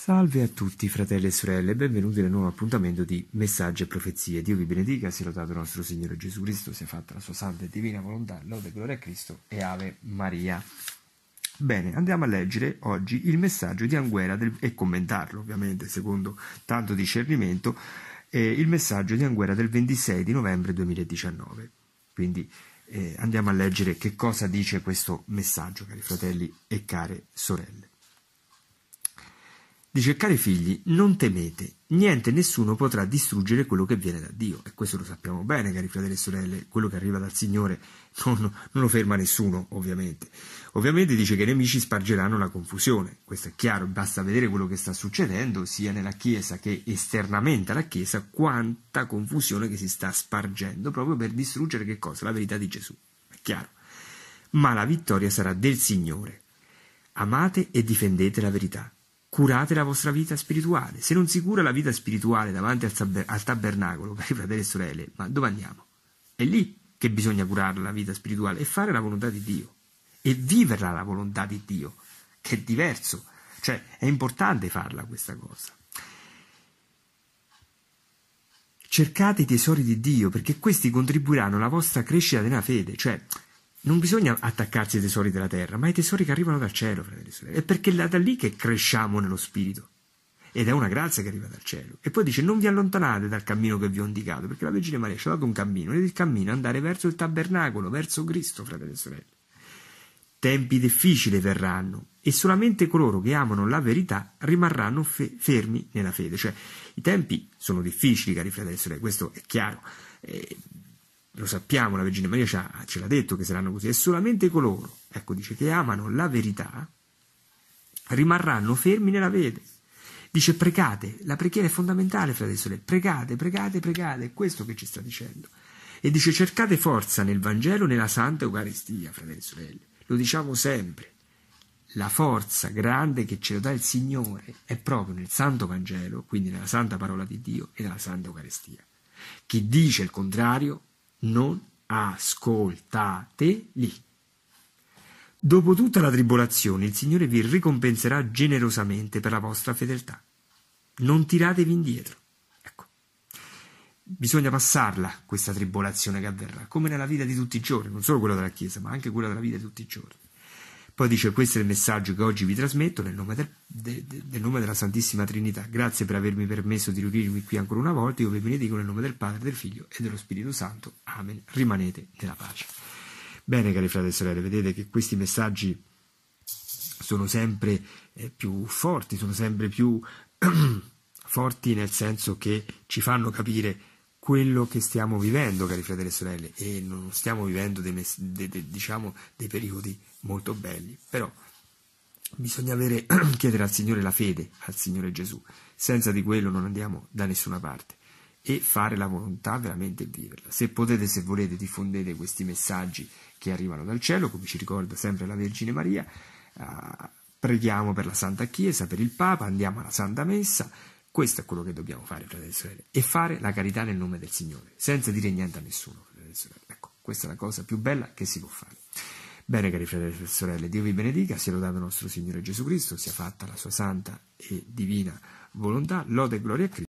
Salve a tutti fratelli e sorelle, benvenuti nel nuovo appuntamento di Messaggi e Profezie. Dio vi benedica, sia lodato il nostro Signore Gesù Cristo, sia fatta la sua santa e divina volontà, lode e gloria a Cristo e Ave Maria. Bene, andiamo a leggere oggi il messaggio di Anguera del, e commentarlo, ovviamente secondo tanto discernimento, eh, il messaggio di Anguera del 26 di novembre 2019. Quindi eh, andiamo a leggere che cosa dice questo messaggio, cari fratelli e care sorelle. Dice, cari figli, non temete, niente, nessuno potrà distruggere quello che viene da Dio. E questo lo sappiamo bene, cari fratelli e sorelle, quello che arriva dal Signore non, non lo ferma nessuno, ovviamente. Ovviamente dice che i nemici spargeranno la confusione, questo è chiaro, basta vedere quello che sta succedendo sia nella Chiesa che esternamente alla Chiesa, quanta confusione che si sta spargendo proprio per distruggere che cosa? La verità di Gesù, è chiaro. Ma la vittoria sarà del Signore. Amate e difendete la verità curate la vostra vita spirituale. Se non si cura la vita spirituale davanti al, tabernacolo, cari fratelli e sorelle, ma dove andiamo? È lì che bisogna curare la vita spirituale e fare la volontà di Dio e viverla la volontà di Dio, che è diverso. Cioè, è importante farla questa cosa. Cercate i tesori di Dio perché questi contribuiranno alla vostra crescita della fede, cioè non bisogna attaccarsi ai tesori della terra, ma ai tesori che arrivano dal cielo, fratelli e sorelle. È perché è da lì che cresciamo nello spirito. Ed è una grazia che arriva dal cielo. E poi dice: Non vi allontanate dal cammino che vi ho indicato, perché la Vergine Maria ci cioè, ha dato un cammino, ed il cammino è andare verso il tabernacolo, verso Cristo, fratelli e sorelle. Tempi difficili verranno, e solamente coloro che amano la verità rimarranno fe- fermi nella fede. Cioè, i tempi sono difficili, cari fratelli e sorelle, questo è chiaro. Eh, lo sappiamo, la Vergine Maria ce l'ha detto che saranno così, e solamente coloro, ecco dice, che amano la verità, rimarranno fermi nella vede. Dice pregate, la preghiera è fondamentale, fratelli e sorelle, pregate, pregate, pregate, è questo che ci sta dicendo. E dice cercate forza nel Vangelo, nella Santa Eucaristia, fratelli e sorelle, lo diciamo sempre. La forza grande che ce lo dà il Signore è proprio nel Santo Vangelo, quindi nella Santa Parola di Dio e nella Santa Eucaristia. Chi dice il contrario non ascoltateli. Dopo tutta la tribolazione il Signore vi ricompenserà generosamente per la vostra fedeltà. Non tiratevi indietro. Ecco. Bisogna passarla questa tribolazione che avverrà, come nella vita di tutti i giorni, non solo quella della Chiesa, ma anche quella della vita di tutti i giorni. Poi dice questo è il messaggio che oggi vi trasmetto nel nome, del, de, de, nel nome della Santissima Trinità. Grazie per avermi permesso di riunirmi qui ancora una volta. Io vi benedico nel nome del Padre, del Figlio e dello Spirito Santo. Amen. Rimanete nella pace. Bene, cari fratelli e sorelle, vedete che questi messaggi sono sempre eh, più forti, sono sempre più forti nel senso che ci fanno capire quello che stiamo vivendo, cari fratelli e sorelle, e non stiamo vivendo dei, mes- de- de- diciamo, dei periodi molto belli, però bisogna avere, chiedere al Signore la fede, al Signore Gesù, senza di quello non andiamo da nessuna parte e fare la volontà veramente e viverla. Se potete, se volete, diffondete questi messaggi che arrivano dal cielo, come ci ricorda sempre la Vergine Maria, eh, preghiamo per la Santa Chiesa, per il Papa, andiamo alla Santa Messa, questo è quello che dobbiamo fare, fratelli e sorelle, e fare la carità nel nome del Signore, senza dire niente a nessuno, fratelli e sorelle. Ecco, questa è la cosa più bella che si può fare. Bene, cari fratelli e sorelle, Dio vi benedica, sia lodato il nostro Signore Gesù Cristo, sia fatta la sua santa e divina volontà, lode e gloria a Cristo.